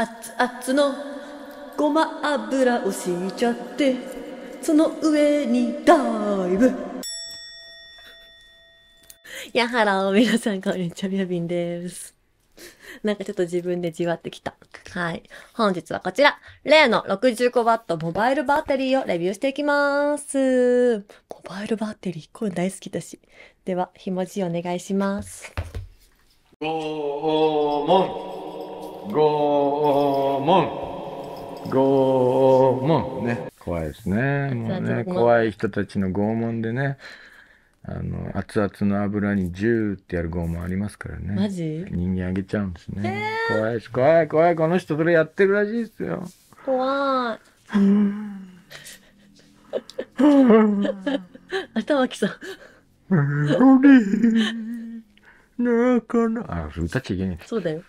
熱々のごま油を敷いちゃってその上にダイブやはら皆さんこんにちはみやびんですなんかちょっと自分でじわってきた。はい。本日はこちら。例の 65W モバイルバッテリーをレビューしていきます。モバイルバッテリー、これ大好きだし。では、ひもじお願いします。おー、おー、もん。拷問拷問ね怖いですねもうね怖い人たちの拷問でねあの熱々の油にジューってやる拷問ありますからねマジ人間あげちゃうんですね、怖いです怖い怖いこの人それやってるらしいですよ怖い 頭きさんロリなかな、あ、歌っちゃいけない。そうだよ。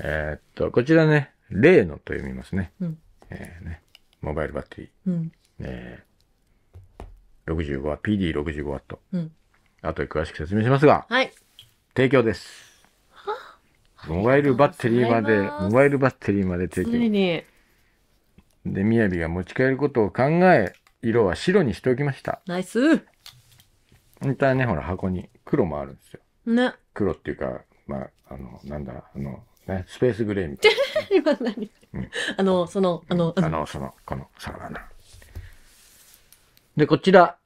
えっと、こちらね、例のと読みますね。うん、えー、ね、モバイルバッテリー。うん、えー、65は PD65 ワット。うん。とで詳しく説明しますが、はい。提供です。モバイルバッテリーまで、モバイルバッテリーまで提供。ついに。で、みやびが持ち帰ることを考え、色は白にしておきました。ナイス。本当はね、ほら、箱に黒もあるんですよ。ね。黒っていうか、まあ、あの、なんだ、あの、ね、スペースグレーみたいな。今何、うん、あの、その、あの、うん、あの、その、この、サラダで、こちら、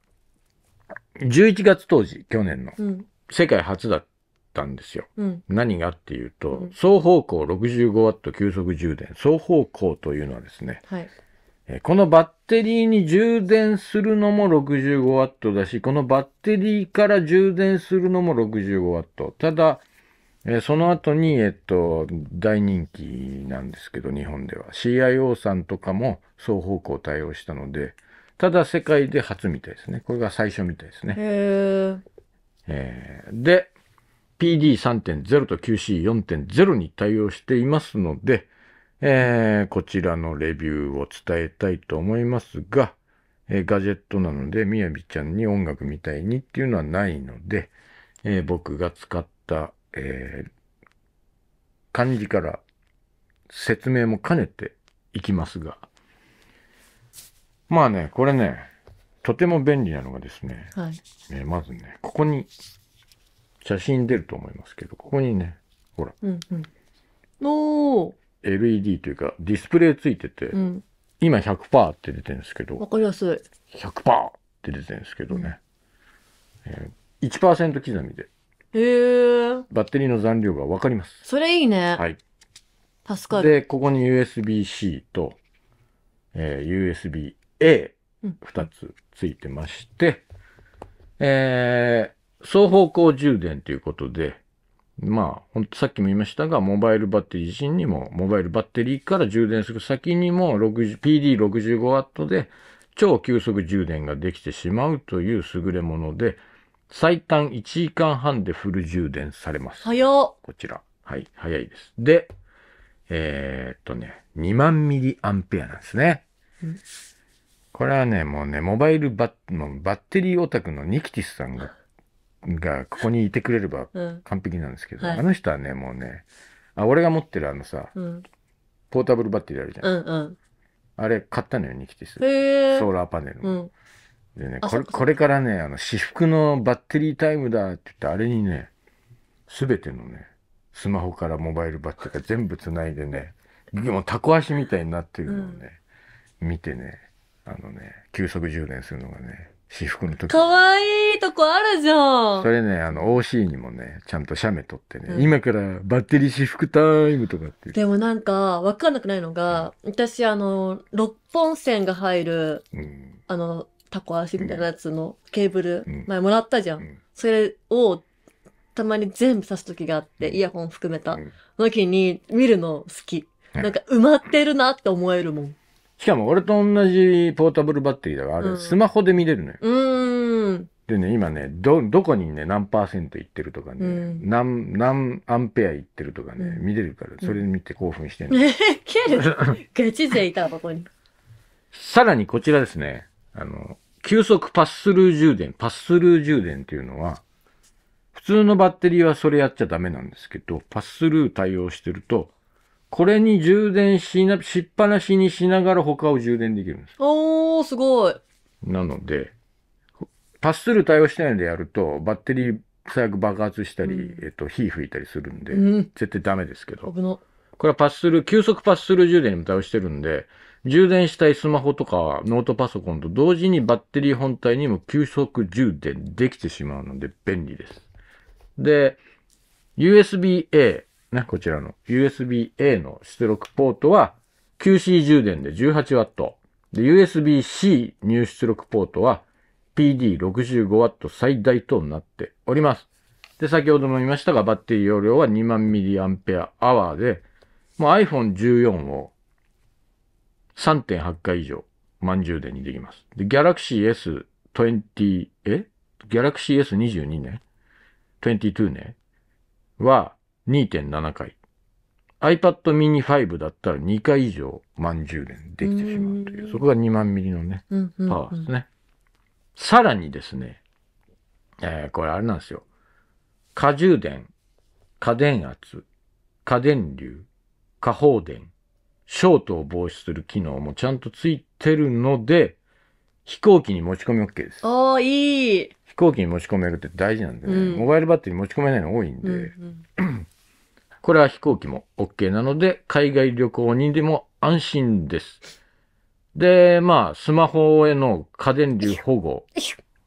11月当時、去年の、うん、世界初だったんですよ。何がっていうと、双方向 65W 急速充電。双方向というのはですね、はい、このバッテリーに充電するのも 65W だし、このバッテリーから充電するのも 65W。ただ、えその後に、えっと、大人気なんですけど、日本では。CIO さんとかも双方向対応したので、ただ世界で初みたいですね。これが最初みたいですね。えー、で、PD3.0 と QC4.0 に対応していますので、えー、こちらのレビューを伝えたいと思いますが、えー、ガジェットなので、みやびちゃんに音楽みたいにっていうのはないので、えー、僕が使った、えー、漢字から説明も兼ねていきますが、まあね、これね、とても便利なのがですね、はい、えー、まずね、ここに、写真出ると思いますけど、ここにね、ほら。うんうん。おー LED というか、ディスプレイついてて、うん、今100%って出てるんですけど、わかりやすい。100%って出てるんですけどね、うんえー、1%刻みで。へえ。バッテリーの残量がわかります。それいいね。はい。助かる。で、ここに USB-C と、えー、USB-A2 つついてまして、うん、えー、双方向充電ということで、まあ、ほんとさっきも言いましたが、モバイルバッテリー自身にも、モバイルバッテリーから充電する先にも、PD65W で超急速充電ができてしまうという優れもので、最短1時間半でフル充電されます。早っこちら。はい、早いです。で、えー、っとね、2万ミリアンペアなんですね。これはね、もうね、モバイルバッ、バッテリーオタクのニキティスさんががここにいてくれれば完璧なんですけど、うんはいあの人はね、もうね、あ、俺が持ってるあのさ、うん。ポータブルバッテリーあるじゃん。うんうん。あれ買ったのよ、ニキティス。ソーラーパネルうん。でね、これ、これからね、あの、私服のバッテリータイムだって言って、あれにね、すべてのね、スマホからモバイルバッテリーが全部つないでね、もうタコ足みたいになってるのをね、見てね、あのね、急速充電するのがね、私服の時。かわいいとこあるじゃん。それね、あの、OC にもね、ちゃんと写メ撮ってね、うん今からバッテリー私服タイムとかって。でもなんか、わかんなくないのが、私、あの、六本線が入る、うん。あの、タコ足みたいなやつのケーブル、うん前もらったじゃん。うんそれを、たまに全部刺す時があって、うんイヤホン含めた。うんの時に見るの好き。なんか埋まってるなって思えるもん。しかも俺と同じポータブルバッテリーだから、あれスマホで見れるのよ。うん。でね、今ね、ど、どこにね、何パーセントいってるとかね、うん、何、何アンペアいってるとかね、見れるから、それ見て興奮してんの。ける ガチ勢いた、ここに。さらにこちらですね、あの、急速パッスルー充電、パッスルー充電っていうのは、普通のバッテリーはそれやっちゃダメなんですけど、パッスルー対応してると、これに充電しな、しっぱなしにしながら他を充電できるんです。おー、すごい。なので、パススル対応してないのでやると、バッテリー最悪爆発したり、うんえっと、火吹いたりするんで、うん絶対ダメですけど。危な。これはパススル急速パススル充電にも対応してるんで、充電したいスマホとかノートパソコンと同時にバッテリー本体にも急速充電できてしまうので便利です。で、USB-A ね、こちらの USB-A の出力ポートは QC 充電で 18W。USB-C 入出力ポートは PD65W 最大となっております。で、先ほども言いましたが、バッテリー容量は2万 m a h で、もう iPhone14 を3.8回以上満充電にできます。で、Galaxy S20、え ?Galaxy S22 ね ?22 ねは、2.7回。iPad mini 5だったら2回以上満充電できてしまうという、そこが2万ミリのね、パワーですね。さらにですね、えー、これあれなんですよ。過充電、過電圧、過電流、過放電、ショートを防止する機能もちゃんとついてるので、飛行機に持ち込み OK です。おー、いい。飛行機に持ち込めるって大事なんでね、うん、モバイルバッテリー持ち込めないの多いんで、うんうん これは飛行機も OK なので、海外旅行にでも安心です。で、まあ、スマホへの家電流保護。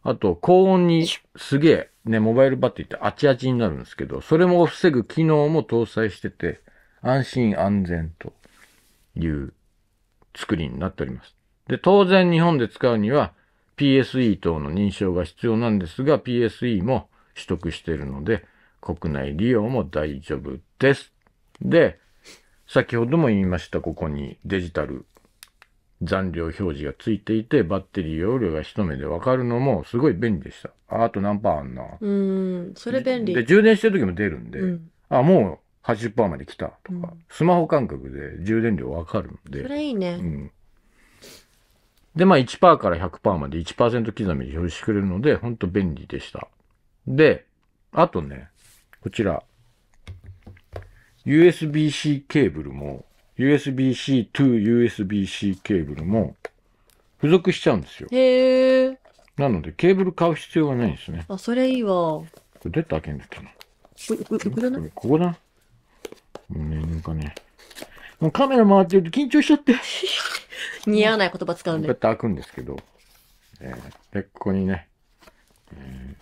あと、高温にすげえ、ね、モバイルバッテリーってあちあちになるんですけど、それも防ぐ機能も搭載してて、安心安全という作りになっております。で、当然日本で使うには PSE 等の認証が必要なんですが、PSE も取得しているので、国内利用も大丈夫です。で、先ほども言いました、ここにデジタル残量表示がついていて、バッテリー容量が一目でわかるのもすごい便利でした。あ、あと何パーあんな。うん、それ便利。で、充電してる時も出るんで、うん、あ、もう80%まで来たとか、うん、スマホ感覚で充電量わかるんで。それいいね。うん。で、まあ1%から100%まで1%刻みで表示してくれるので、ほんと便利でした。で、あとね、こちら、USB-C ケーブルも、USB-C to USB-C ケーブルも、付属しちゃうんですよ。へえ。なので、ケーブル買う必要がないんですね。あ、それいいわ。これどうやって開けんだっけな。ここだな。ここだ。うんね、なんかね。もうカメラ回ってると緊張しちゃって。似合わない言葉使うんで。こうやって開くんですけど。えー、で、ここにね、え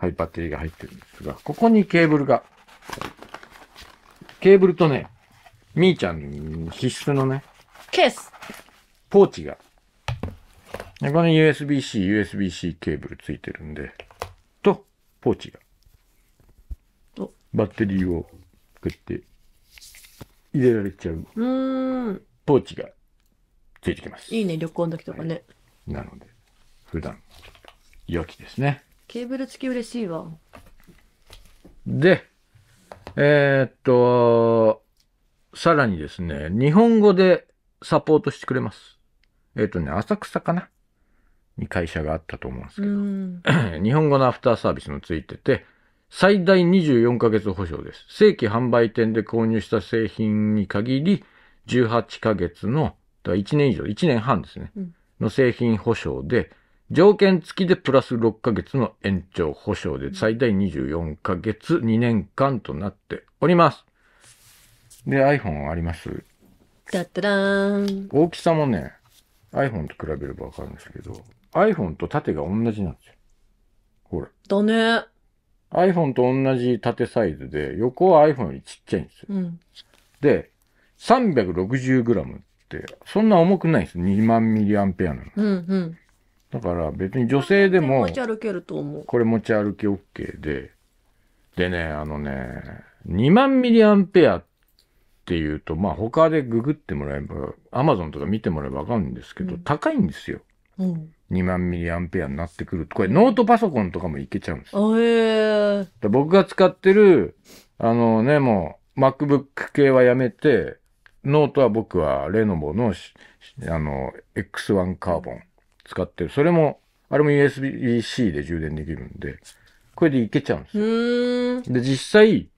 はい、バッテリーが入ってるんですが、ここにケーブルが、ケーブルとね、みーちゃん必須のね、ケースポーチが、でこの USB-C、USB-C ケーブルついてるんで、と、ポーチが、とバッテリーをこうやって入れられちゃう、ポーチがついてきます。いいね、旅行の時とかね。なので、普段、良きですね。ケーブル付き嬉しいわ。で、えー、っと、さらにですね、日本語でサポートしてくれます。えー、っとね、浅草かなに会社があったと思うんですけど、日本語のアフターサービスもついてて、最大24ヶ月保証です。正規販売店で購入した製品に限り、18ヶ月の、1年以上、1年半ですね、うん、の製品保証で、条件付きでプラス6ヶ月の延長保証で最大24ヶ月2年間となっております。で、iPhone あります。だったらーん。大きさもね、iPhone と比べればわかるんですけど、iPhone と縦が同じなんですよ。ほら。だね。iPhone と同じ縦サイズで、横は iPhone よりちっちゃいんですよ。うん、で、360g って、そんな重くないんです。2万ミリアンペアなの。うんうん。だから別に女性でも、持ち歩けると思う。これ持ち歩き OK で、でね、あのね、2万ミリアンペアっていうと、まあ他でググってもらえば、アマゾンとか見てもらえばわかるんですけど、うん高いんですよ。うん。2万ミリアンペアになってくると。これノートパソコンとかもいけちゃうんですよ。へえ。だ僕が使ってる、あのね、もう MacBook 系はやめて、ノートは僕はレノボのあの、X1 カーボン。使ってる。それも、あれも USB-C で充電できるんで、これでいけちゃうんですよ。で、実際、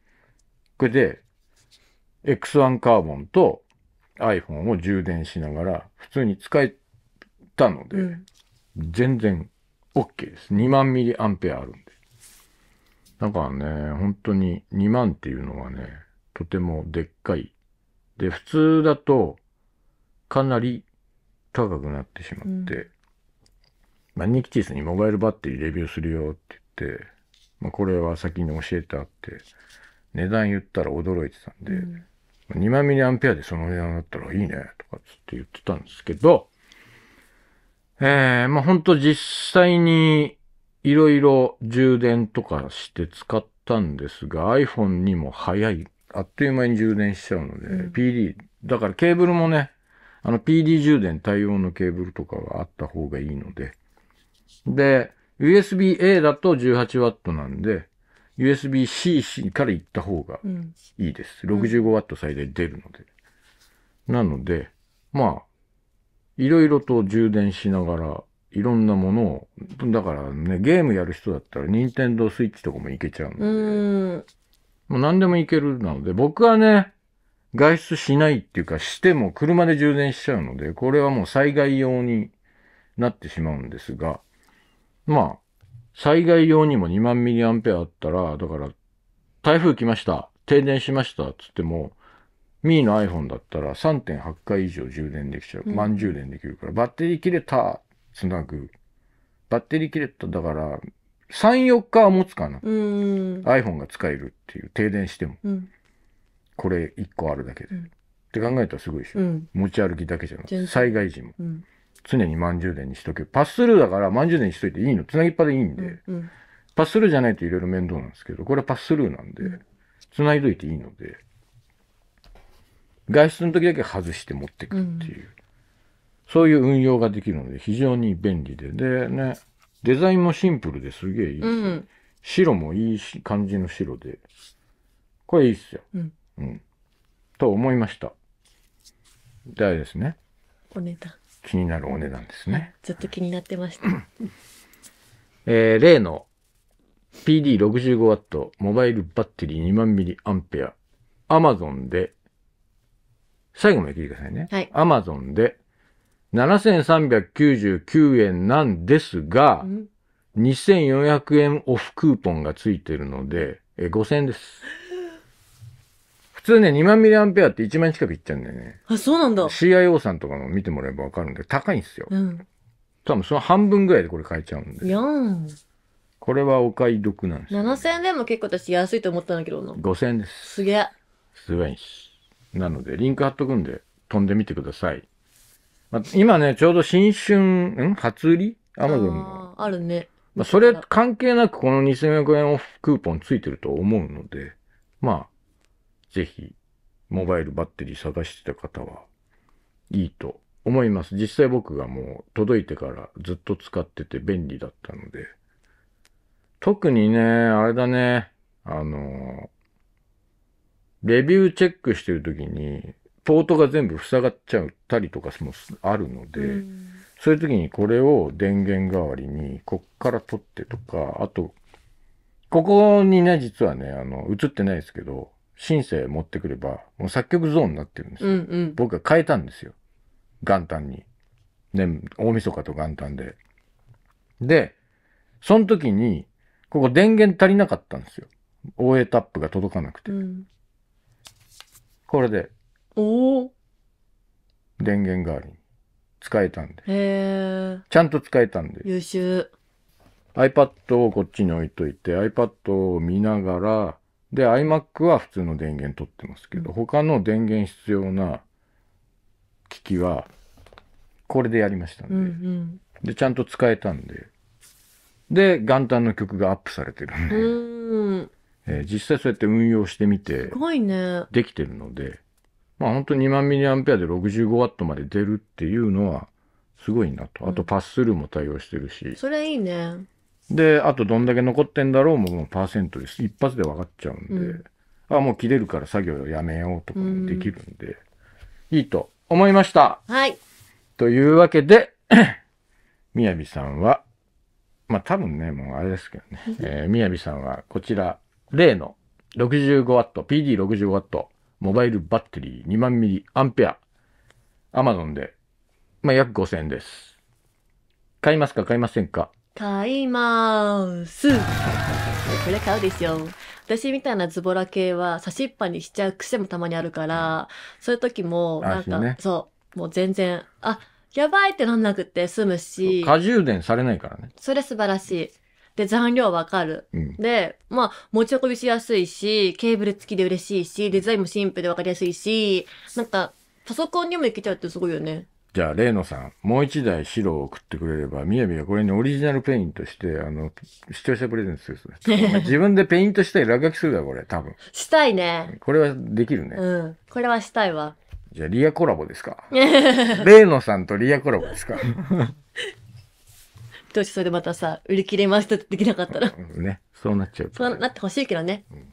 これで、X1 カーボンと iPhone を充電しながら、普通に使えたので、うん、全然 OK です。2万ミリアンペアあるんで。だからね、本当に2万っていうのはね、とてもでっかい。で、普通だと、かなり高くなってしまって、うんまあ、ニキテにモバイルバッテリーレビューするよって言って、まあ、これは先に教えてあって、値段言ったら驚いてたんで、2万ミリアンペアでその値段だったらいいね、とかつって言ってたんですけど、えー、まあ、ほんと実際にいろいろ充電とかして使ったんですが、iPhone にも早い、あっという間に充電しちゃうので、うん、PD、だからケーブルもね、あの PD 充電対応のケーブルとかがあった方がいいので、で、USB-A だと 18W なんで、USB-C から行った方がいいです。うん、65W 最大出るので。なので、まあ、いろいろと充電しながら、いろんなものを、だからね、ゲームやる人だったら、任天堂スイッチとかもいけちゃうので、もう何でもいけるなので、僕はね、外出しないっていうか、しても車で充電しちゃうので、これはもう災害用になってしまうんですが、まあ、災害用にも2万ミリアンペアあったら、だから、台風来ました、停電しましたっつっても、ミーの iPhone だったら3.8回以上充電できちゃう。満充電できるから、バッテリー切れた、つなぐ。バッテリー切れた、だから、3、4日は持つかな。iPhone が使えるっていう、停電しても。うん、これ1個あるだけで。うん、って考えたらすごいでしょ。うん、持ち歩きだけじゃなくて、災害時も。常に満充電にしとけパススルーだから満充電にしといていいの。つなぎっぱでいいんで。うんうん、パススルーじゃないといろいろ面倒なんですけど、これはパススルーなんで、つないどいていいので、外出の時だけ外して持ってくっていう、うん、そういう運用ができるので、非常に便利で。でね、デザインもシンプルですげえいいし、うん、白もいい感じの白で。これいいっすよ。うん。うん、と思いました。であれですね。お値段。気になるお値段ですね。ずっと気になってました。えー、例の PD65W モバイルバッテリー2万ミリアンペア。Amazon で、最後まで聞いてくださいね。はい。Amazon で7399円なんですが、2400円オフクーポンがついてるので、5000円です。普通ね、2万ミリアンペアって1万近くいっちゃうんだよね。あ、そうなんだ。CIO さんとかも見てもらえばわかるんだけど、高いんですよ。うん。多分その半分ぐらいでこれ買えちゃうんで。やん。これはお買い得なんです、ね。7000円でも結構私安いと思ったんだけどな。5000円です。すげえ。すごいんなので、リンク貼っとくんで、飛んでみてください。まあ、今ね、ちょうど新春、ん初売りアマゾンの。あるね。まあ、それ関係なくこの2500円オフクーポンついてると思うので、まあ、ぜひ、モバイルバッテリー探してた方は、いいと思います。実際僕がもう届いてからずっと使ってて便利だったので。特にね、あれだね、あの、レビューチェックしてるときに、ポートが全部塞がっちゃったりとかもあるので、うそういう時にこれを電源代わりに、こっから取ってとか、あと、ここにね、実はね、あの、映ってないですけど、シンセ持ってくれば、もう作曲ゾーンになってるんですよ。うんうん、僕が変えたんですよ。元旦に。ね、大晦日と元旦で。で、その時に、ここ電源足りなかったんですよ。OA タップが届かなくて。うん、これで。お電源代わりに。使えたんで。へちゃんと使えたんで。優秀。iPad をこっちに置いといて、iPad を見ながら、で、iMac は普通の電源取ってますけど、他の電源必要な機器は、これでやりましたんで、うんうん、で、ちゃんと使えたんで、で、元旦の曲がアップされてるんで、んえー、実際そうやって運用してみて、すごいね。できてるので、まあ本当2万ミ a アンペアで 65W まで出るっていうのは、すごいなと。あとパススルーも対応してるし。うん、それいいね。で、あとどんだけ残ってんだろうももうパーセントです。一発で分かっちゃうんで、うん、あ、もう切れるから作業をやめようとかもできるんで、うん、いいと思いました。はい。というわけで、みやびさんは、まあ多分ね、もうあれですけどね、えみやびさんはこちら、例の 65W、PD65W、モバイルバッテリー2万ミリアンペア、アマゾンで、まあ約5000円です。買いますか買いませんか買いまーす。これ買うですよ。私みたいなズボラ系は差しっぱにしちゃう癖もたまにあるから、そういう時も、なんか、ね、そう、もう全然、あ、やばいってなんなくて済むし。過充電されないからね。それ素晴らしい。で、残量わかる、うん。で、まあ、持ち運びしやすいし、ケーブル付きで嬉しいし、デザインもシンプルでわかりやすいし、なんか、パソコンにもいけちゃうってすごいよね。じゃあ、例のさん、もう一台白を送ってくれれば、みやびがこれにオリジナルペイントして、あの、視聴者プレゼントするす。自分でペイントしたい落書きするだ、これ、多分。したいね。これはできるね。うん。これはしたいわ。じゃあ、リアコラボですか。例 のさんとリアコラボですか。どうしそれでまたさ、売り切れましたってできなかったら。ね。そうなっちゃう、そうなってほしいけどね。うん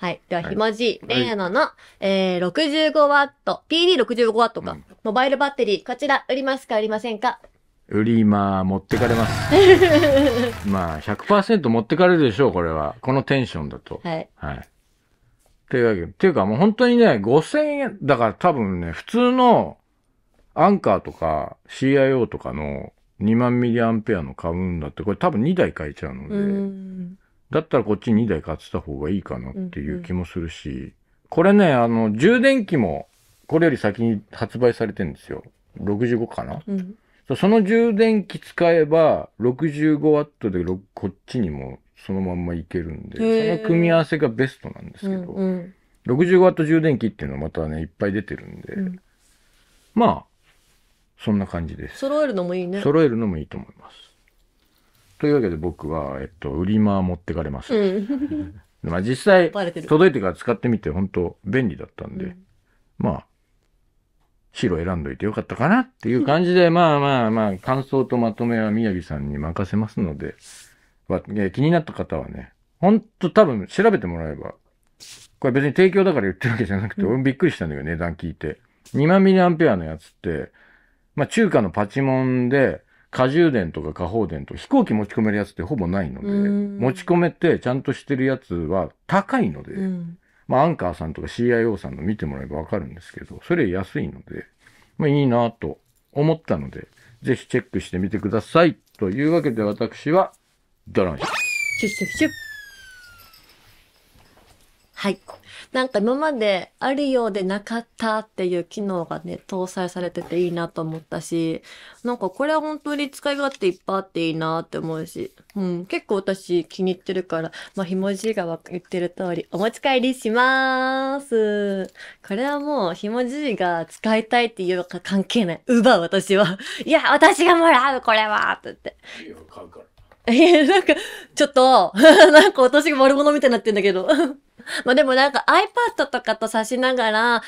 はい。では、ひもじい、レイヤのの、えー、6 5ト、PD65W か、うんモバイルバッテリー、こちら、売りますか、売りませんか売り、まあ、持ってかれます。まあ、100%持ってかれるでしょう、これは。このテンションだと。はい。はい。ていうわけで、っていうかもう本当にね、5000円、だから多分ね、普通のアンカーとか CIO とかの2万ミリアンペアの買うんだって、これ多分2台買えちゃうので、ん。だったらこっち2台買ってた方がいいかなっていう気もするし、うんうん、これね、あの、充電器もこれより先に発売されてるんですよ。65かな、うん、その充電器使えば、65ワットでこっちにもそのまんまいけるんで、その組み合わせがベストなんですけど、うんうん、65ワット充電器っていうのはまたね、いっぱい出てるんで、うん、まあ、そんな感じです。揃えるのもいいね。揃えるのもいいと思います。というわけで僕は、えっと、売り間持ってかれました。うん まあ実際、届いてから使ってみて、本当便利だったんで、うん、まあ、白選んどいてよかったかなっていう感じで、まあまあまあ、感想とまとめは宮城さんに任せますので、まあ、気になった方はね、ほんと多分調べてもらえば、これ別に提供だから言ってるわけじゃなくて、俺、うん、びっくりしたんだけど、値段聞いて。2万ミリアンペアのやつって、まあ中華のパチモンで、過充電とか過放電と飛行機持ち込めるやつってほぼないので、持ち込めてちゃんとしてるやつは高いので、うん、まあアンカーさんとか CIO さんの見てもらえばわかるんですけど、それ安いので、まあいいなと思ったので、ぜひチェックしてみてください。というわけで私は、ドロンシュッシュッシュッはい。なんか今まであるようでなかったっていう機能がね、搭載されてていいなと思ったし、なんかこれは本当に使い勝手いっぱいあっていいなって思うし、うん、結構私気に入ってるから、まあ、ひもじいが言ってる通り、お持ち帰りしまーす。これはもう、ひもじいが使いたいっていうか関係ない。奪う、私は。いや、私がもらう、これはって言って。いや、買うから。え、なんか、ちょっと、なんか私が悪者みたいになってんだけど まあでもなんか iPad とかと差しながら、あ、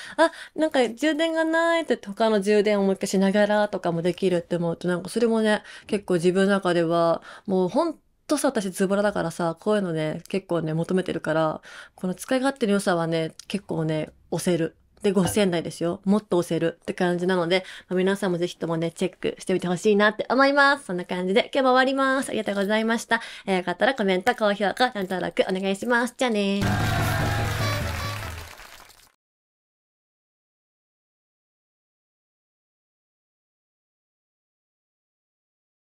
なんか充電がないって他の充電をもう一回しながらとかもできるって思うと、なんかそれもね、結構自分の中では、もうほんとさ、私ズボラだからさ、こういうのね、結構ね、求めてるから、この使い勝手の良さはね、結構ね、押せる。で、5000台ですよ。もっと押せるって感じなので、まあ、皆さんもぜひともね、チェックしてみてほしいなって思います。そんな感じで今日も終わります。ありがとうございました。えー、よかったらコメント、高評価、チャンネル登録お願いします。じゃあねー。